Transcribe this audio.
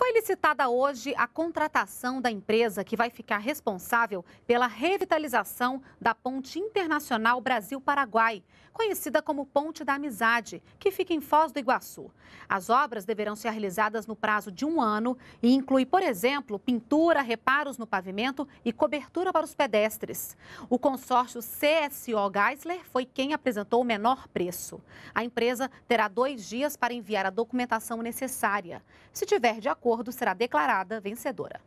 Foi licitada hoje a contratação da empresa que vai ficar responsável pela revitalização da Ponte Internacional Brasil-Paraguai, conhecida como Ponte da Amizade, que fica em Foz do Iguaçu. As obras deverão ser realizadas no prazo de um ano e inclui, por exemplo, pintura, reparos no pavimento e cobertura para os pedestres. O consórcio CSO Geisler foi quem apresentou o menor preço. A empresa terá dois dias para enviar a documentação necessária. Se tiver de acordo, acordo será declarada vencedora.